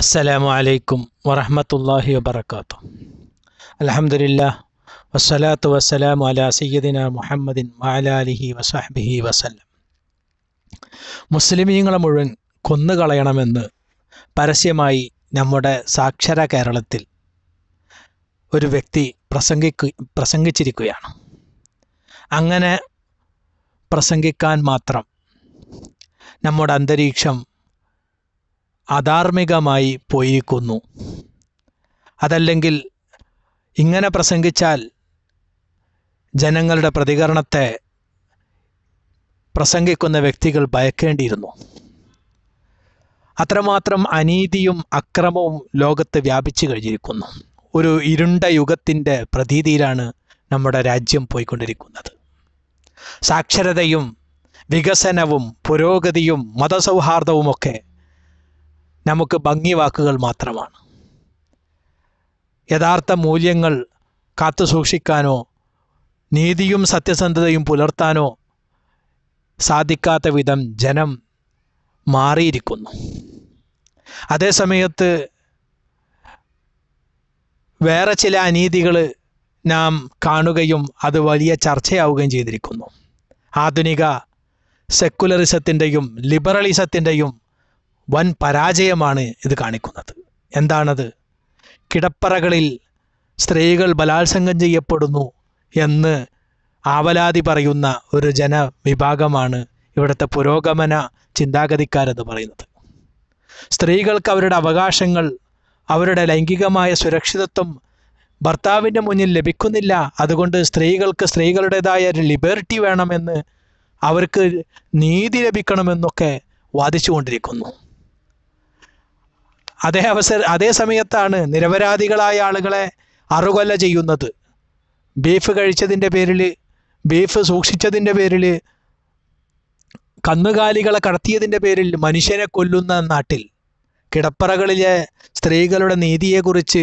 അസ്സലാമു അലൈക്കും വറഹമത്തല്ലാഹി വബർക്കാത്തു അലഹമില്ല വസ്സലാത്തു വസ്സലാമു അല സയ്യദിന മുഹമ്മദിൻ വഅലാലിഹി വസഹബിഹി വസല്ലം മുസ്ലിമീങ്ങളെ മുഴുവൻ കൊന്നുകളയണമെന്ന് പരസ്യമായി നമ്മുടെ സാക്ഷര കേരളത്തിൽ ഒരു വ്യക്തി പ്രസംഗിക്കു പ്രസംഗിച്ചിരിക്കുകയാണ് അങ്ങനെ പ്രസംഗിക്കാൻ മാത്രം നമ്മുടെ അന്തരീക്ഷം അധാർമികമായി പോയിരിക്കുന്നു അതല്ലെങ്കിൽ ഇങ്ങനെ പ്രസംഗിച്ചാൽ ജനങ്ങളുടെ പ്രതികരണത്തെ പ്രസംഗിക്കുന്ന വ്യക്തികൾ ഭയക്കേണ്ടിയിരുന്നു അത്രമാത്രം അനീതിയും അക്രമവും ലോകത്ത് വ്യാപിച്ചു കഴിഞ്ഞിരിക്കുന്നു ഒരു ഇരുണ്ട യുഗത്തിൻ്റെ പ്രതീതിയിലാണ് നമ്മുടെ രാജ്യം പോയിക്കൊണ്ടിരിക്കുന്നത് സാക്ഷരതയും വികസനവും പുരോഗതിയും മതസൗഹാർദ്ദവുമൊക്കെ നമുക്ക് ഭംഗി വാക്കുകൾ മാത്രമാണ് യഥാർത്ഥ മൂല്യങ്ങൾ കാത്തു സൂക്ഷിക്കാനോ നീതിയും സത്യസന്ധതയും പുലർത്താനോ സാധിക്കാത്ത വിധം ജനം മാറിയിരിക്കുന്നു അതേസമയത്ത് വേറെ ചില അനീതികൾ നാം കാണുകയും അത് വലിയ ചർച്ചയാവുകയും ചെയ്തിരിക്കുന്നു ആധുനിക സെക്കുലറിസത്തിൻ്റെയും ലിബറലിസത്തിൻ്റെയും വൻ പരാജയമാണ് ഇത് കാണിക്കുന്നത് എന്താണത് കിടപ്പറകളിൽ സ്ത്രീകൾ ബലാത്സംഗം ചെയ്യപ്പെടുന്നു എന്ന് ആവലാതി പറയുന്ന ഒരു ജനവിഭാഗമാണ് ഇവിടുത്തെ പുരോഗമന ചിന്താഗതിക്കാരെന്ന് പറയുന്നത് സ്ത്രീകൾക്ക് അവരുടെ അവകാശങ്ങൾ അവരുടെ ലൈംഗികമായ സുരക്ഷിതത്വം ഭർത്താവിൻ്റെ മുന്നിൽ ലഭിക്കുന്നില്ല അതുകൊണ്ട് സ്ത്രീകൾക്ക് സ്ത്രീകളുടേതായ ഒരു ലിബേർട്ടി വേണമെന്ന് അവർക്ക് നീതി ലഭിക്കണമെന്നൊക്കെ വാദിച്ചുകൊണ്ടിരിക്കുന്നു അതേ അവസര അതേ സമയത്താണ് നിരപരാധികളായ ആളുകളെ അറുകൊല ചെയ്യുന്നത് ബീഫ് കഴിച്ചതിൻ്റെ പേരിൽ ബീഫ് സൂക്ഷിച്ചതിൻ്റെ പേരിൽ കന്നുകാലികളെ കടത്തിയതിൻ്റെ പേരിൽ മനുഷ്യനെ കൊല്ലുന്ന നാട്ടിൽ കിടപ്പറകളിലെ സ്ത്രീകളുടെ നീതിയെക്കുറിച്ച്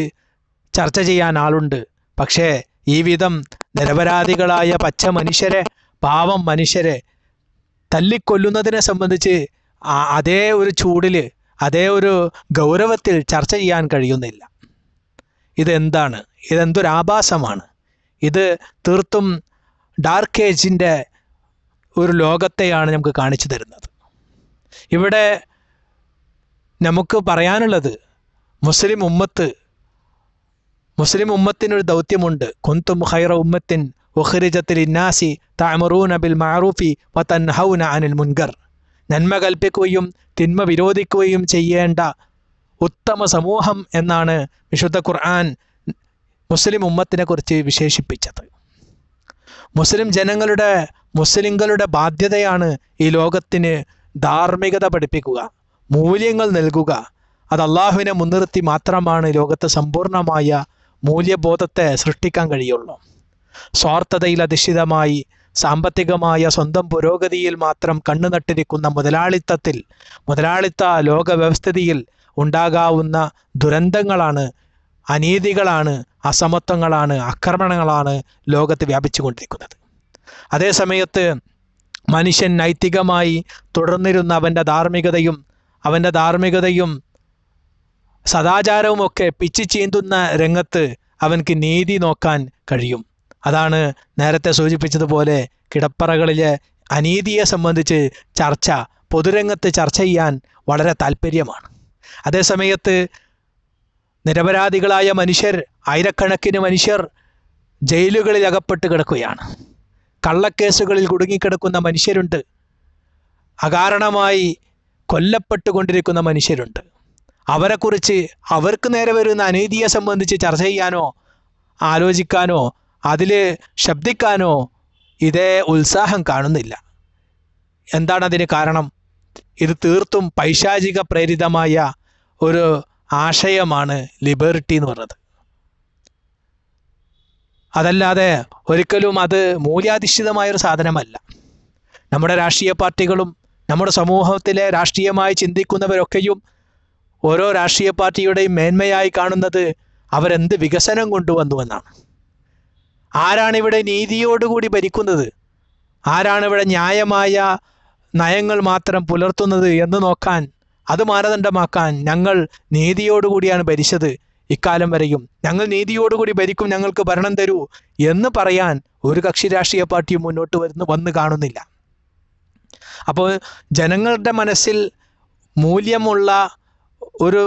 ചർച്ച ചെയ്യാൻ ആളുണ്ട് പക്ഷേ ഈ വിധം നിരപരാധികളായ പച്ച മനുഷ്യരെ പാവം മനുഷ്യരെ തല്ലിക്കൊല്ലുന്നതിനെ സംബന്ധിച്ച് അതേ ഒരു ചൂടിൽ അതേ ഒരു ഗൗരവത്തിൽ ചർച്ച ചെയ്യാൻ കഴിയുന്നില്ല ഇതെന്താണ് ഇതെന്തൊരു ആഭാസമാണ് ഇത് തീർത്തും ഡാർക്ക് ഏജിൻ്റെ ഒരു ലോകത്തെയാണ് നമുക്ക് കാണിച്ചു തരുന്നത് ഇവിടെ നമുക്ക് പറയാനുള്ളത് മുസ്ലിം ഉമ്മത്ത് മുസ്ലിം ഉമ്മത്തിനൊരു ദൗത്യമുണ്ട് കുന്തും ഹൈറ ഉമ്മത്തിൻ ഉഖ്രിജത്തിൽ ഇന്നാസി തമറൂന ബിൽ മാറൂഫി വ തൻഹൗന അനിൽ മുൻഗർ നന്മ കൽപ്പിക്കുകയും തിന്മ വിരോധിക്കുകയും ചെയ്യേണ്ട ഉത്തമ സമൂഹം എന്നാണ് വിശുദ്ധ ഖുർആൻ മുസ്ലിം ഉമ്മത്തിനെ കുറിച്ച് വിശേഷിപ്പിച്ചത് മുസ്ലിം ജനങ്ങളുടെ മുസ്ലിങ്ങളുടെ ബാധ്യതയാണ് ഈ ലോകത്തിന് ധാർമ്മികത പഠിപ്പിക്കുക മൂല്യങ്ങൾ നൽകുക അത് അള്ളാഹുവിനെ മുൻനിർത്തി മാത്രമാണ് ലോകത്തെ സമ്പൂർണമായ മൂല്യബോധത്തെ സൃഷ്ടിക്കാൻ കഴിയുള്ളൂ സ്വാർത്ഥതയിൽ അധിഷ്ഠിതമായി സാമ്പത്തികമായ സ്വന്തം പുരോഗതിയിൽ മാത്രം കണ്ണു നട്ടിരിക്കുന്ന മുതലാളിത്തത്തിൽ മുതലാളിത്ത ലോകവ്യവസ്ഥിതിയിൽ ഉണ്ടാകാവുന്ന ദുരന്തങ്ങളാണ് അനീതികളാണ് അസമത്വങ്ങളാണ് ആക്രമണങ്ങളാണ് ലോകത്ത് വ്യാപിച്ചുകൊണ്ടിരിക്കുന്നത് അതേസമയത്ത് മനുഷ്യൻ നൈതികമായി തുടർന്നിരുന്ന അവൻ്റെ ധാർമ്മികതയും അവൻ്റെ ധാർമ്മികതയും സദാചാരവുമൊക്കെ പിച്ചു ചീന്തുന്ന രംഗത്ത് അവനക്ക് നീതി നോക്കാൻ കഴിയും അതാണ് നേരത്തെ സൂചിപ്പിച്ചതുപോലെ കിടപ്പറകളിലെ അനീതിയെ സംബന്ധിച്ച് ചർച്ച പൊതുരംഗത്ത് ചർച്ച ചെയ്യാൻ വളരെ താല്പര്യമാണ് അതേസമയത്ത് നിരപരാധികളായ മനുഷ്യർ ആയിരക്കണക്കിന് മനുഷ്യർ ജയിലുകളിൽ അകപ്പെട്ട് കിടക്കുകയാണ് കള്ളക്കേസുകളിൽ കുടുങ്ങിക്കിടക്കുന്ന മനുഷ്യരുണ്ട് അകാരണമായി കൊല്ലപ്പെട്ടുകൊണ്ടിരിക്കുന്ന മനുഷ്യരുണ്ട് അവരെക്കുറിച്ച് അവർക്ക് നേരെ വരുന്ന അനീതിയെ സംബന്ധിച്ച് ചർച്ച ചെയ്യാനോ ആലോചിക്കാനോ അതിൽ ശബ്ദിക്കാനോ ഇതേ ഉത്സാഹം കാണുന്നില്ല എന്താണതിന് കാരണം ഇത് തീർത്തും പൈശാചിക പ്രേരിതമായ ഒരു ആശയമാണ് ലിബർട്ടി എന്ന് പറഞ്ഞത് അതല്ലാതെ ഒരിക്കലും അത് മൂല്യാധിഷ്ഠിതമായൊരു സാധനമല്ല നമ്മുടെ രാഷ്ട്രീയ പാർട്ടികളും നമ്മുടെ സമൂഹത്തിലെ രാഷ്ട്രീയമായി ചിന്തിക്കുന്നവരൊക്കെയും ഓരോ രാഷ്ട്രീയ പാർട്ടിയുടെയും മേന്മയായി കാണുന്നത് അവരെന്ത് വികസനം കൊണ്ടുവന്നുവെന്നാണ് ആരാണ് ഇവിടെ നീതിയോടുകൂടി ഭരിക്കുന്നത് ആരാണ് ഇവിടെ ന്യായമായ നയങ്ങൾ മാത്രം പുലർത്തുന്നത് എന്ന് നോക്കാൻ അത് മാനദണ്ഡമാക്കാൻ ഞങ്ങൾ നീതിയോടുകൂടിയാണ് ഭരിച്ചത് ഇക്കാലം വരെയും ഞങ്ങൾ നീതിയോടുകൂടി ഭരിക്കും ഞങ്ങൾക്ക് ഭരണം തരൂ എന്ന് പറയാൻ ഒരു കക്ഷി രാഷ്ട്രീയ പാർട്ടിയും മുന്നോട്ട് വരുന്നു വന്ന് കാണുന്നില്ല അപ്പോൾ ജനങ്ങളുടെ മനസ്സിൽ മൂല്യമുള്ള ഒരു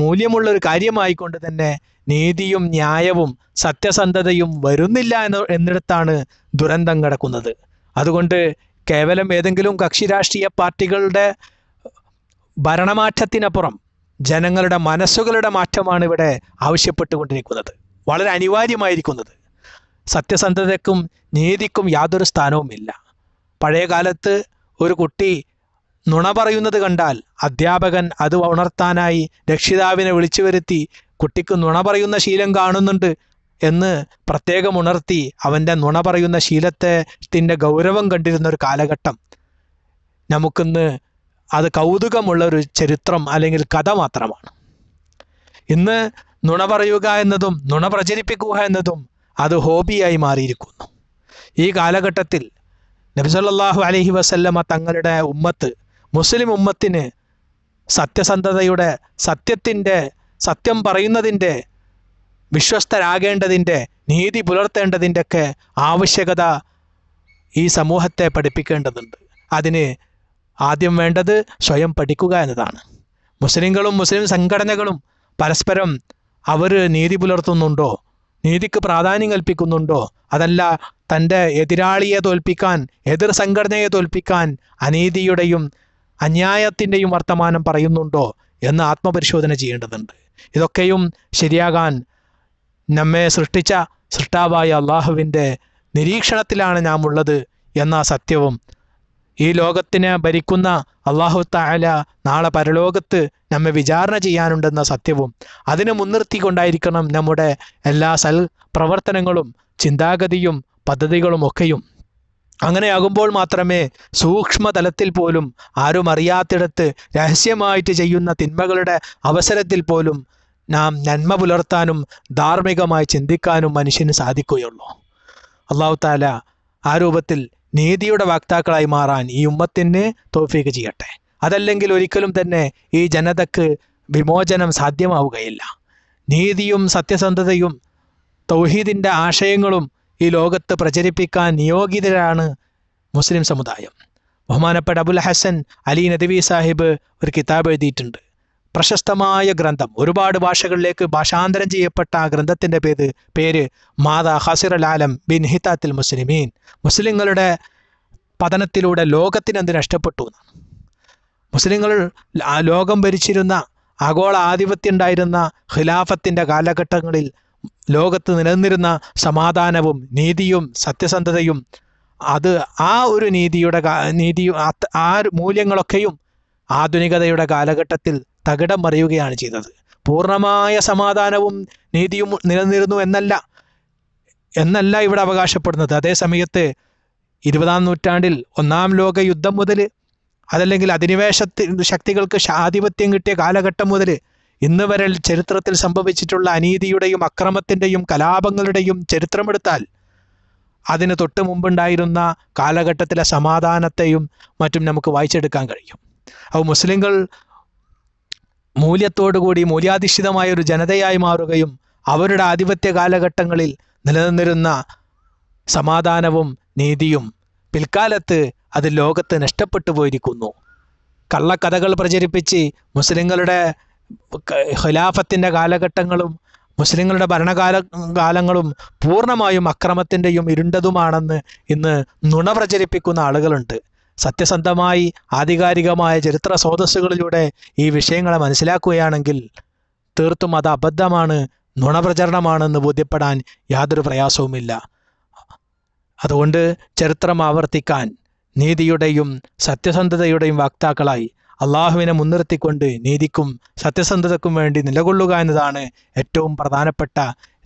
മൂല്യമുള്ള ഒരു കാര്യമായിക്കൊണ്ട് തന്നെ നീതിയും ന്യായവും സത്യസന്ധതയും വരുന്നില്ല എന്ന എന്നിടത്താണ് ദുരന്തം കിടക്കുന്നത് അതുകൊണ്ട് കേവലം ഏതെങ്കിലും കക്ഷി രാഷ്ട്രീയ പാർട്ടികളുടെ ഭരണമാറ്റത്തിനപ്പുറം ജനങ്ങളുടെ മനസ്സുകളുടെ മാറ്റമാണ് ഇവിടെ ആവശ്യപ്പെട്ടുകൊണ്ടിരിക്കുന്നത് വളരെ അനിവാര്യമായിരിക്കുന്നത് സത്യസന്ധതയ്ക്കും നീതിക്കും യാതൊരു സ്ഥാനവുമില്ല പഴയ കാലത്ത് ഒരു കുട്ടി നുണ പറയുന്നത് കണ്ടാൽ അധ്യാപകൻ അത് ഉണർത്താനായി രക്ഷിതാവിനെ വിളിച്ചു വരുത്തി കുട്ടിക്ക് നുണ പറയുന്ന ശീലം കാണുന്നുണ്ട് എന്ന് പ്രത്യേകം ഉണർത്തി അവൻ്റെ നുണ പറയുന്ന ശീലത്തെ ഗൗരവം കണ്ടിരുന്ന ഒരു കാലഘട്ടം നമുക്കിന്ന് അത് കൗതുകമുള്ള ഒരു ചരിത്രം അല്ലെങ്കിൽ കഥ മാത്രമാണ് ഇന്ന് നുണ പറയുക എന്നതും നുണ പ്രചരിപ്പിക്കുക എന്നതും അത് ഹോബിയായി മാറിയിരിക്കുന്നു ഈ കാലഘട്ടത്തിൽ നബിസല്ലാഹു അലഹി വസല്ലമ തങ്ങളുടെ ഉമ്മത്ത് മുസ്ലിം ഉമ്മത്തിന് സത്യസന്ധതയുടെ സത്യത്തിൻ്റെ സത്യം പറയുന്നതിൻ്റെ വിശ്വസ്തരാകേണ്ടതിൻ്റെ നീതി പുലർത്തേണ്ടതിൻ്റെയൊക്കെ ആവശ്യകത ഈ സമൂഹത്തെ പഠിപ്പിക്കേണ്ടതുണ്ട് അതിന് ആദ്യം വേണ്ടത് സ്വയം പഠിക്കുക എന്നതാണ് മുസ്ലിങ്ങളും മുസ്ലിം സംഘടനകളും പരസ്പരം അവർ നീതി പുലർത്തുന്നുണ്ടോ നീതിക്ക് പ്രാധാന്യം കൽപ്പിക്കുന്നുണ്ടോ അതല്ല തൻ്റെ എതിരാളിയെ തോൽപ്പിക്കാൻ എതിർ സംഘടനയെ തോൽപ്പിക്കാൻ അനീതിയുടെയും അന്യായത്തിൻ്റെയും വർത്തമാനം പറയുന്നുണ്ടോ എന്ന് ആത്മപരിശോധന ചെയ്യേണ്ടതുണ്ട് ഇതൊക്കെയും ശരിയാകാൻ നമ്മെ സൃഷ്ടിച്ച സൃഷ്ടാവായ അള്ളാഹുവിൻ്റെ നിരീക്ഷണത്തിലാണ് നാം ഉള്ളത് എന്ന സത്യവും ഈ ലോകത്തിനെ ഭരിക്കുന്ന അള്ളാഹു താല നാളെ പരലോകത്ത് നമ്മെ വിചാരണ ചെയ്യാനുണ്ടെന്ന സത്യവും അതിനെ മുൻനിർത്തിക്കൊണ്ടായിരിക്കണം നമ്മുടെ എല്ലാ സൽ പ്രവർത്തനങ്ങളും ചിന്താഗതിയും പദ്ധതികളും ഒക്കെയും അങ്ങനെയാകുമ്പോൾ മാത്രമേ സൂക്ഷ്മതലത്തിൽ പോലും ആരും അറിയാത്തിടത്ത് രഹസ്യമായിട്ട് ചെയ്യുന്ന തിന്മകളുടെ അവസരത്തിൽ പോലും നാം നന്മ പുലർത്താനും ധാർമ്മികമായി ചിന്തിക്കാനും മനുഷ്യന് സാധിക്കുകയുള്ളൂ അള്ളാഹു താല ആ രൂപത്തിൽ നീതിയുടെ വാക്താക്കളായി മാറാൻ ഈ ഉമ്മത്തിന് തോഫീക്ക് ചെയ്യട്ടെ അതല്ലെങ്കിൽ ഒരിക്കലും തന്നെ ഈ ജനതക്ക് വിമോചനം സാധ്യമാവുകയില്ല നീതിയും സത്യസന്ധതയും തൗഹീദിൻ്റെ ആശയങ്ങളും ഈ ലോകത്ത് പ്രചരിപ്പിക്കാൻ നിയോഗിതരാണ് മുസ്ലിം സമുദായം ബഹുമാനപ്പെട്ട അബുൽ ഹസൻ അലി നദവി സാഹിബ് ഒരു കിതാബ് എഴുതിയിട്ടുണ്ട് പ്രശസ്തമായ ഗ്രന്ഥം ഒരുപാട് ഭാഷകളിലേക്ക് ഭാഷാന്തരം ചെയ്യപ്പെട്ട ആ ഗ്രന്ഥത്തിൻ്റെ പേര് പേര് മാതാ ഹസിർ അൽ ആലം ബിൻ ഹിതാത്തിൽ മുസ്ലിമീൻ മുസ്ലിങ്ങളുടെ പതനത്തിലൂടെ ലോകത്തിന് എന്ത് നഷ്ടപ്പെട്ടു മുസ്ലിങ്ങൾ ലോകം ഭരിച്ചിരുന്ന ആഗോള ആധിപത്യം ഉണ്ടായിരുന്ന ഖിലാഫത്തിൻ്റെ കാലഘട്ടങ്ങളിൽ ലോകത്ത് നിലനിന്നിരുന്ന സമാധാനവും നീതിയും സത്യസന്ധതയും അത് ആ ഒരു നീതിയുടെ നീതിയും ആ മൂല്യങ്ങളൊക്കെയും ആധുനികതയുടെ കാലഘട്ടത്തിൽ തകിടം മറിയുകയാണ് ചെയ്തത് പൂർണ്ണമായ സമാധാനവും നീതിയും നിലനിന്നിരുന്നു എന്നല്ല എന്നല്ല ഇവിടെ അവകാശപ്പെടുന്നത് അതേസമയത്ത് ഇരുപതാം നൂറ്റാണ്ടിൽ ഒന്നാം ലോക യുദ്ധം മുതൽ അതല്ലെങ്കിൽ അധിനിവേശ ശക്തികൾക്ക് ആധിപത്യം കിട്ടിയ കാലഘട്ടം മുതൽ ഇന്ന് വരൽ ചരിത്രത്തിൽ സംഭവിച്ചിട്ടുള്ള അനീതിയുടെയും അക്രമത്തിൻ്റെയും കലാപങ്ങളുടെയും ചരിത്രമെടുത്താൽ അതിന് തൊട്ട് മുമ്പുണ്ടായിരുന്ന കാലഘട്ടത്തിലെ സമാധാനത്തെയും മറ്റും നമുക്ക് വായിച്ചെടുക്കാൻ കഴിയും അപ്പോൾ മുസ്ലിങ്ങൾ മൂല്യത്തോടുകൂടി മൂല്യാധിഷ്ഠിതമായ ഒരു ജനതയായി മാറുകയും അവരുടെ ആധിപത്യ കാലഘട്ടങ്ങളിൽ നിലനിന്നിരുന്ന സമാധാനവും നീതിയും പിൽക്കാലത്ത് അത് ലോകത്ത് നഷ്ടപ്പെട്ടു പോയിരിക്കുന്നു കള്ളക്കഥകൾ പ്രചരിപ്പിച്ച് മുസ്ലിങ്ങളുടെ ഖിലാഫത്തിൻ്റെ കാലഘട്ടങ്ങളും മുസ്ലിങ്ങളുടെ ഭരണകാല കാലങ്ങളും പൂർണ്ണമായും അക്രമത്തിൻ്റെയും ഇരുണ്ടതുമാണെന്ന് ഇന്ന് നുണ പ്രചരിപ്പിക്കുന്ന ആളുകളുണ്ട് സത്യസന്ധമായി ആധികാരികമായ ചരിത്ര സ്രോതസ്സുകളിലൂടെ ഈ വിഷയങ്ങളെ മനസ്സിലാക്കുകയാണെങ്കിൽ തീർത്തും അത് അബദ്ധമാണ് നുണപ്രചരണമാണെന്ന് ബോധ്യപ്പെടാൻ യാതൊരു പ്രയാസവുമില്ല അതുകൊണ്ട് ചരിത്രം ആവർത്തിക്കാൻ നീതിയുടെയും സത്യസന്ധതയുടെയും വക്താക്കളായി അള്ളാഹുവിനെ മുൻനിർത്തിക്കൊണ്ട് നീതിക്കും സത്യസന്ധതക്കും വേണ്ടി നിലകൊള്ളുക എന്നതാണ് ഏറ്റവും പ്രധാനപ്പെട്ട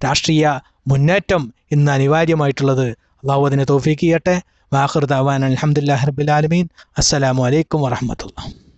രാഷ്ട്രീയ മുന്നേറ്റം ഇന്ന് അനിവാര്യമായിട്ടുള്ളത് അള്ളാഹു അതിനെ തോഫീക്ക് ചെയ്യട്ടെ വാഹൃദാവാൻ അലഹമുല്ലാ ഹർബുലാലമീൻ അസ്സലാമലൈക്കും വാഹമത്തുള്ള